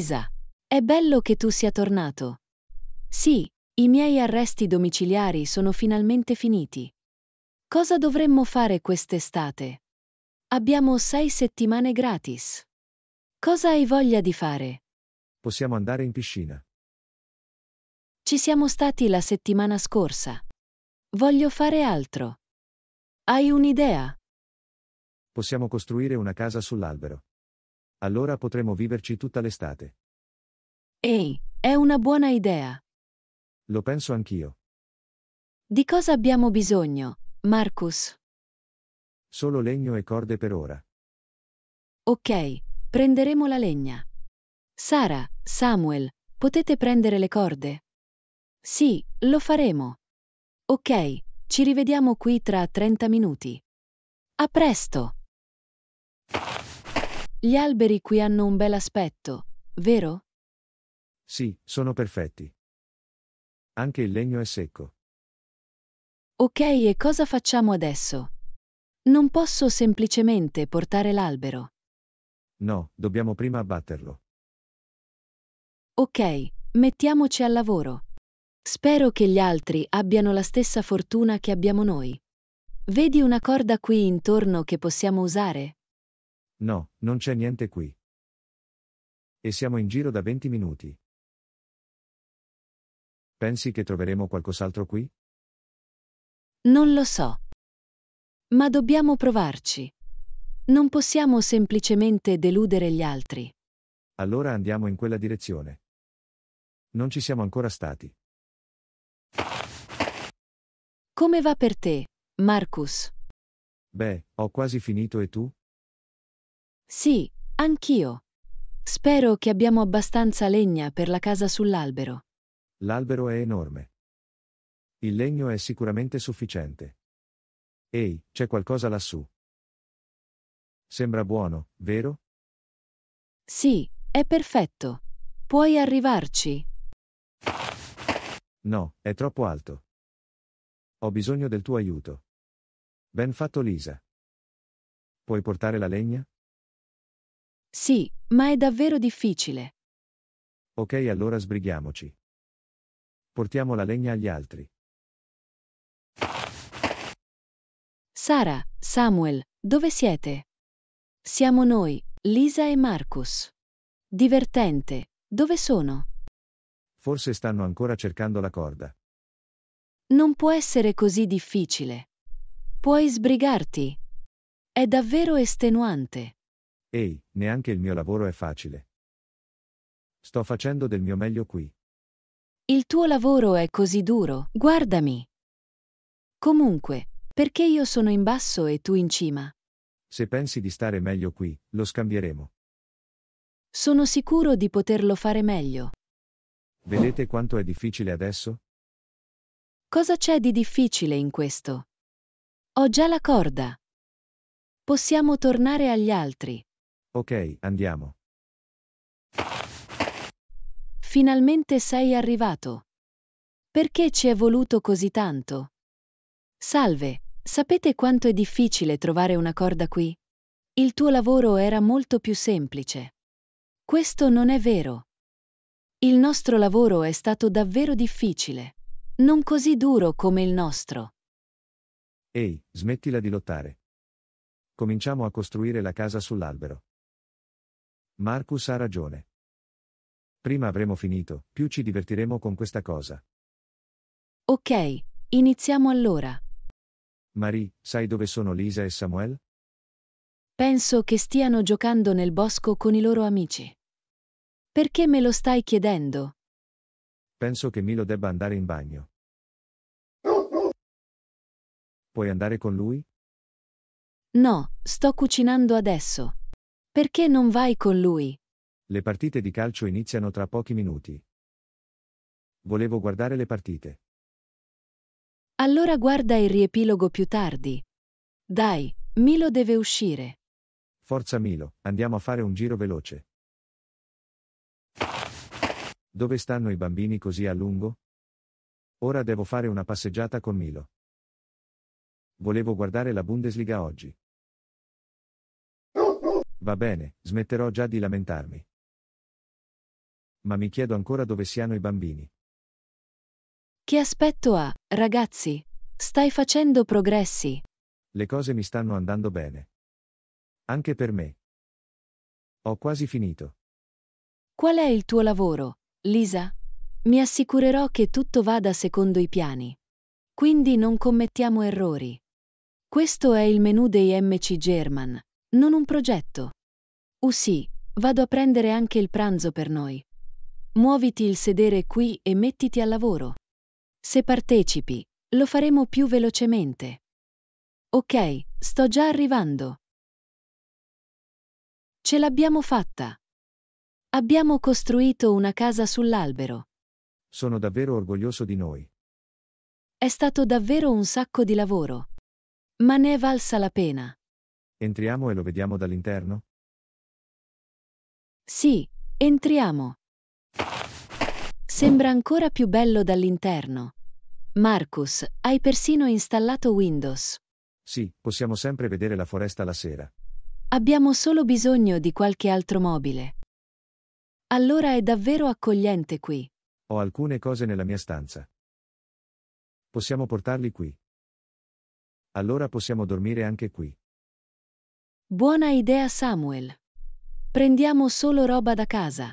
Lisa, è bello che tu sia tornato. Sì, i miei arresti domiciliari sono finalmente finiti. Cosa dovremmo fare quest'estate? Abbiamo sei settimane gratis. Cosa hai voglia di fare? Possiamo andare in piscina. Ci siamo stati la settimana scorsa. Voglio fare altro. Hai un'idea? Possiamo costruire una casa sull'albero. Allora potremo viverci tutta l'estate. Ehi, è una buona idea. Lo penso anch'io. Di cosa abbiamo bisogno, Marcus? Solo legno e corde per ora. Ok, prenderemo la legna. Sara, Samuel, potete prendere le corde? Sì, lo faremo. Ok, ci rivediamo qui tra 30 minuti. A presto! Gli alberi qui hanno un bel aspetto, vero? Sì, sono perfetti. Anche il legno è secco. Ok, e cosa facciamo adesso? Non posso semplicemente portare l'albero. No, dobbiamo prima abbatterlo. Ok, mettiamoci al lavoro. Spero che gli altri abbiano la stessa fortuna che abbiamo noi. Vedi una corda qui intorno che possiamo usare? No, non c'è niente qui. E siamo in giro da 20 minuti. Pensi che troveremo qualcos'altro qui? Non lo so. Ma dobbiamo provarci. Non possiamo semplicemente deludere gli altri. Allora andiamo in quella direzione. Non ci siamo ancora stati. Come va per te, Marcus? Beh, ho quasi finito e tu? Sì, anch'io. Spero che abbiamo abbastanza legna per la casa sull'albero. L'albero è enorme. Il legno è sicuramente sufficiente. Ehi, c'è qualcosa lassù. Sembra buono, vero? Sì, è perfetto. Puoi arrivarci. No, è troppo alto. Ho bisogno del tuo aiuto. Ben fatto Lisa. Puoi portare la legna? Sì, ma è davvero difficile. Ok, allora sbrighiamoci. Portiamo la legna agli altri. Sara, Samuel, dove siete? Siamo noi, Lisa e Marcus. Divertente, dove sono? Forse stanno ancora cercando la corda. Non può essere così difficile. Puoi sbrigarti. È davvero estenuante. Ehi, neanche il mio lavoro è facile. Sto facendo del mio meglio qui. Il tuo lavoro è così duro, guardami. Comunque, perché io sono in basso e tu in cima? Se pensi di stare meglio qui, lo scambieremo. Sono sicuro di poterlo fare meglio. Vedete quanto è difficile adesso? Cosa c'è di difficile in questo? Ho già la corda. Possiamo tornare agli altri. Ok, andiamo. Finalmente sei arrivato. Perché ci è voluto così tanto? Salve, sapete quanto è difficile trovare una corda qui? Il tuo lavoro era molto più semplice. Questo non è vero. Il nostro lavoro è stato davvero difficile. Non così duro come il nostro. Ehi, smettila di lottare. Cominciamo a costruire la casa sull'albero. Marcus ha ragione. Prima avremo finito, più ci divertiremo con questa cosa. Ok, iniziamo allora. Marie, sai dove sono Lisa e Samuel? Penso che stiano giocando nel bosco con i loro amici. Perché me lo stai chiedendo? Penso che Milo debba andare in bagno. Puoi andare con lui? No, sto cucinando adesso. Perché non vai con lui? Le partite di calcio iniziano tra pochi minuti. Volevo guardare le partite. Allora guarda il riepilogo più tardi. Dai, Milo deve uscire. Forza Milo, andiamo a fare un giro veloce. Dove stanno i bambini così a lungo? Ora devo fare una passeggiata con Milo. Volevo guardare la Bundesliga oggi. Va bene, smetterò già di lamentarmi. Ma mi chiedo ancora dove siano i bambini. Che aspetto ha, ragazzi? Stai facendo progressi. Le cose mi stanno andando bene. Anche per me. Ho quasi finito. Qual è il tuo lavoro, Lisa? Mi assicurerò che tutto vada secondo i piani. Quindi non commettiamo errori. Questo è il menù dei MC German. Non un progetto. Uh sì, vado a prendere anche il pranzo per noi. Muoviti il sedere qui e mettiti al lavoro. Se partecipi, lo faremo più velocemente. Ok, sto già arrivando. Ce l'abbiamo fatta. Abbiamo costruito una casa sull'albero. Sono davvero orgoglioso di noi. È stato davvero un sacco di lavoro. Ma ne è valsa la pena. Entriamo e lo vediamo dall'interno? Sì, entriamo. Sembra ancora più bello dall'interno. Marcus, hai persino installato Windows. Sì, possiamo sempre vedere la foresta la sera. Abbiamo solo bisogno di qualche altro mobile. Allora è davvero accogliente qui. Ho alcune cose nella mia stanza. Possiamo portarli qui. Allora possiamo dormire anche qui. Buona idea Samuel. Prendiamo solo roba da casa.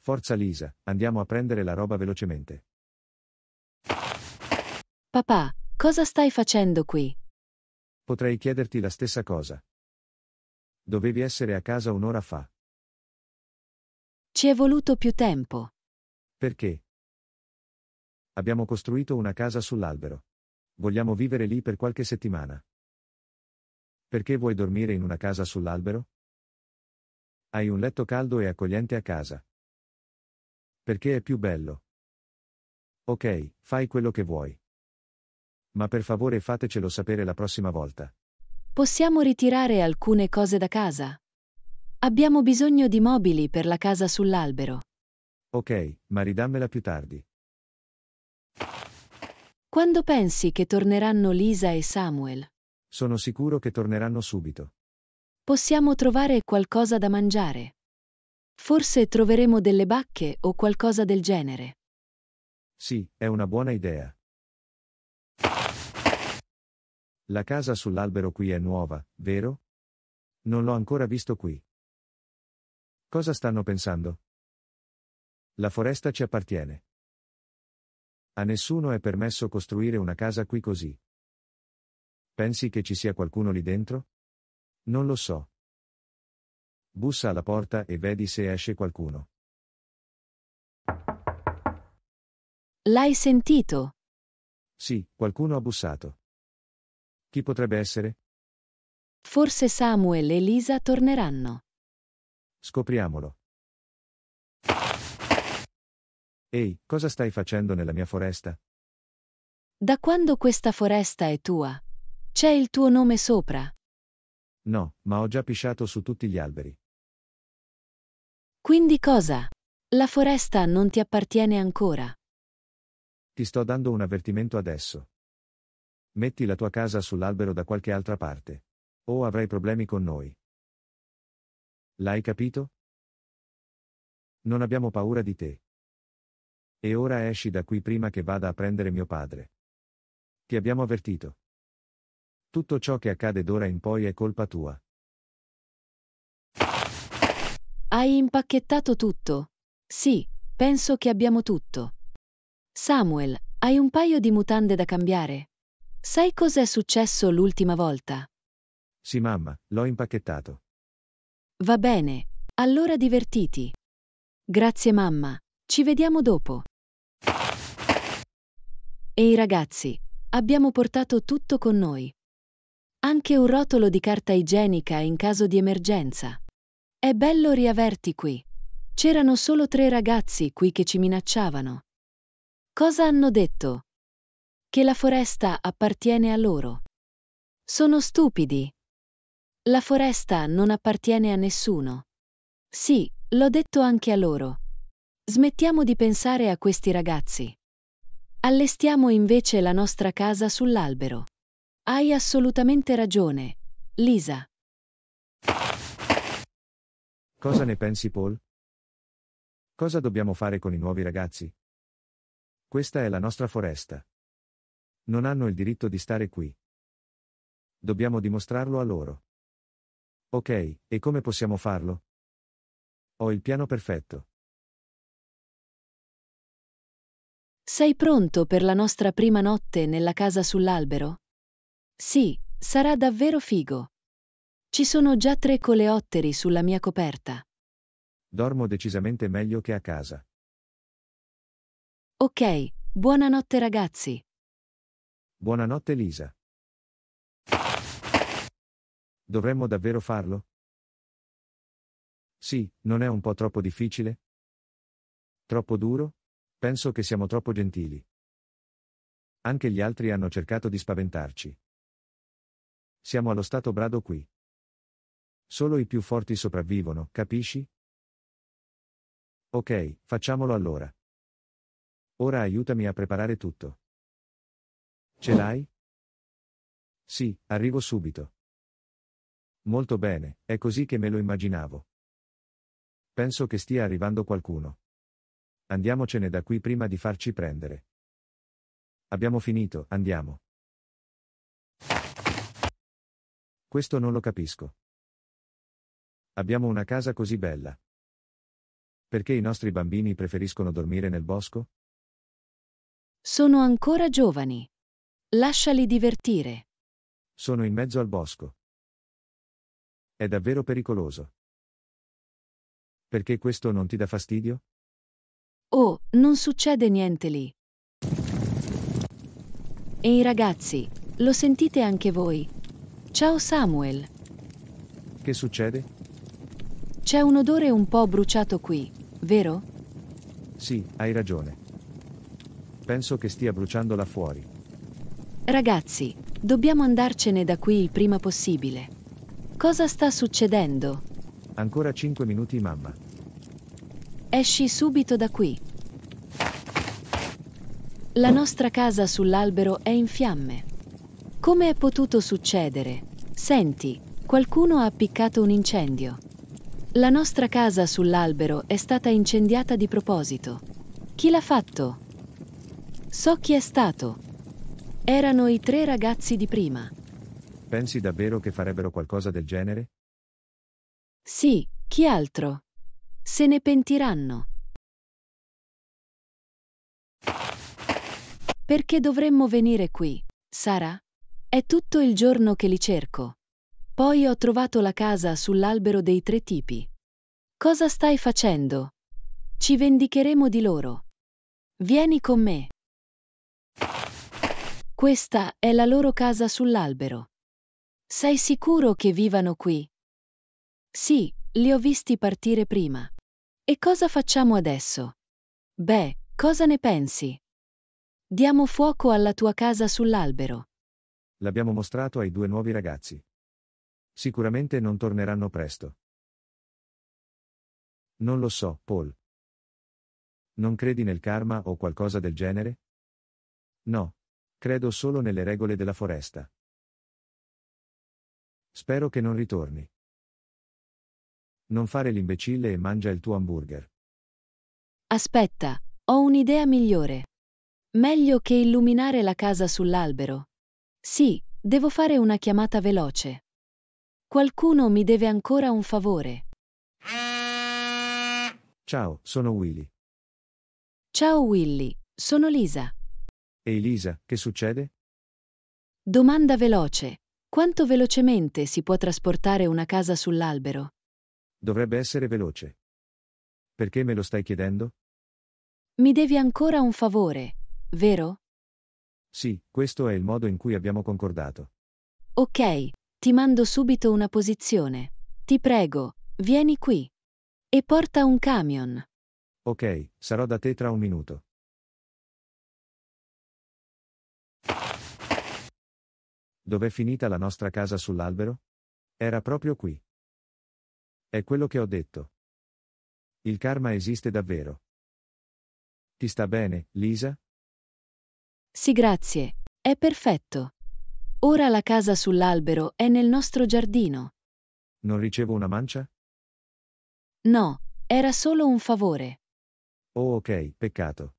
Forza Lisa, andiamo a prendere la roba velocemente. Papà, cosa stai facendo qui? Potrei chiederti la stessa cosa. Dovevi essere a casa un'ora fa. Ci è voluto più tempo. Perché? Abbiamo costruito una casa sull'albero. Vogliamo vivere lì per qualche settimana. Perché vuoi dormire in una casa sull'albero? Hai un letto caldo e accogliente a casa. Perché è più bello. Ok, fai quello che vuoi. Ma per favore fatecelo sapere la prossima volta. Possiamo ritirare alcune cose da casa? Abbiamo bisogno di mobili per la casa sull'albero. Ok, ma ridammela più tardi. Quando pensi che torneranno Lisa e Samuel? Sono sicuro che torneranno subito. Possiamo trovare qualcosa da mangiare. Forse troveremo delle bacche o qualcosa del genere. Sì, è una buona idea. La casa sull'albero qui è nuova, vero? Non l'ho ancora visto qui. Cosa stanno pensando? La foresta ci appartiene. A nessuno è permesso costruire una casa qui così. Pensi che ci sia qualcuno lì dentro? Non lo so. Bussa alla porta e vedi se esce qualcuno. L'hai sentito? Sì, qualcuno ha bussato. Chi potrebbe essere? Forse Samuel e Lisa torneranno. Scopriamolo. Ehi, cosa stai facendo nella mia foresta? Da quando questa foresta è tua? C'è il tuo nome sopra. No, ma ho già pisciato su tutti gli alberi. Quindi cosa? La foresta non ti appartiene ancora. Ti sto dando un avvertimento adesso. Metti la tua casa sull'albero da qualche altra parte. O avrai problemi con noi. L'hai capito? Non abbiamo paura di te. E ora esci da qui prima che vada a prendere mio padre. Ti abbiamo avvertito. Tutto ciò che accade d'ora in poi è colpa tua. Hai impacchettato tutto. Sì, penso che abbiamo tutto. Samuel, hai un paio di mutande da cambiare. Sai cos'è successo l'ultima volta? Sì, mamma, l'ho impacchettato. Va bene, allora divertiti. Grazie, mamma. Ci vediamo dopo. E i ragazzi, abbiamo portato tutto con noi. Anche un rotolo di carta igienica in caso di emergenza. È bello riaverti qui. C'erano solo tre ragazzi qui che ci minacciavano. Cosa hanno detto? Che la foresta appartiene a loro. Sono stupidi. La foresta non appartiene a nessuno. Sì, l'ho detto anche a loro. Smettiamo di pensare a questi ragazzi. Allestiamo invece la nostra casa sull'albero. Hai assolutamente ragione, Lisa. Cosa ne pensi, Paul? Cosa dobbiamo fare con i nuovi ragazzi? Questa è la nostra foresta. Non hanno il diritto di stare qui. Dobbiamo dimostrarlo a loro. Ok, e come possiamo farlo? Ho il piano perfetto. Sei pronto per la nostra prima notte nella casa sull'albero? Sì, sarà davvero figo. Ci sono già tre coleotteri sulla mia coperta. Dormo decisamente meglio che a casa. Ok, buonanotte ragazzi. Buonanotte Lisa. Dovremmo davvero farlo? Sì, non è un po' troppo difficile? Troppo duro? Penso che siamo troppo gentili. Anche gli altri hanno cercato di spaventarci. Siamo allo stato brado qui. Solo i più forti sopravvivono, capisci? Ok, facciamolo allora. Ora aiutami a preparare tutto. Ce l'hai? Sì, arrivo subito. Molto bene, è così che me lo immaginavo. Penso che stia arrivando qualcuno. Andiamocene da qui prima di farci prendere. Abbiamo finito, andiamo. Questo non lo capisco. Abbiamo una casa così bella. Perché i nostri bambini preferiscono dormire nel bosco? Sono ancora giovani. Lasciali divertire. Sono in mezzo al bosco. È davvero pericoloso. Perché questo non ti dà fastidio? Oh, non succede niente lì. Ehi ragazzi, lo sentite anche voi? Ciao Samuel. Che succede? C'è un odore un po' bruciato qui, vero? Sì, hai ragione. Penso che stia bruciando là fuori. Ragazzi, dobbiamo andarcene da qui il prima possibile. Cosa sta succedendo? Ancora 5 minuti, mamma. Esci subito da qui. La nostra casa sull'albero è in fiamme. Come è potuto succedere? Senti, qualcuno ha appiccato un incendio. La nostra casa sull'albero è stata incendiata di proposito. Chi l'ha fatto? So chi è stato. Erano i tre ragazzi di prima. Pensi davvero che farebbero qualcosa del genere? Sì, chi altro? Se ne pentiranno. Perché dovremmo venire qui, Sara? È tutto il giorno che li cerco. Poi ho trovato la casa sull'albero dei tre tipi. Cosa stai facendo? Ci vendicheremo di loro. Vieni con me. Questa è la loro casa sull'albero. Sei sicuro che vivano qui? Sì, li ho visti partire prima. E cosa facciamo adesso? Beh, cosa ne pensi? Diamo fuoco alla tua casa sull'albero. L'abbiamo mostrato ai due nuovi ragazzi. Sicuramente non torneranno presto. Non lo so, Paul. Non credi nel karma o qualcosa del genere? No. Credo solo nelle regole della foresta. Spero che non ritorni. Non fare l'imbecille e mangia il tuo hamburger. Aspetta, ho un'idea migliore. Meglio che illuminare la casa sull'albero, sì, devo fare una chiamata veloce. Qualcuno mi deve ancora un favore. Ciao, sono Willy. Ciao Willy, sono Lisa. Ehi Lisa, che succede? Domanda veloce. Quanto velocemente si può trasportare una casa sull'albero? Dovrebbe essere veloce. Perché me lo stai chiedendo? Mi devi ancora un favore, vero? Sì, questo è il modo in cui abbiamo concordato. Ok, ti mando subito una posizione. Ti prego, vieni qui. E porta un camion. Ok, sarò da te tra un minuto. Dov'è finita la nostra casa sull'albero? Era proprio qui. È quello che ho detto. Il karma esiste davvero. Ti sta bene, Lisa? Sì grazie, è perfetto. Ora la casa sull'albero è nel nostro giardino. Non ricevo una mancia? No, era solo un favore. Oh ok, peccato.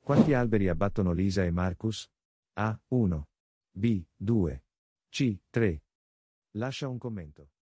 Quanti alberi abbattono Lisa e Marcus? A. 1. B. 2. C. 3. Lascia un commento.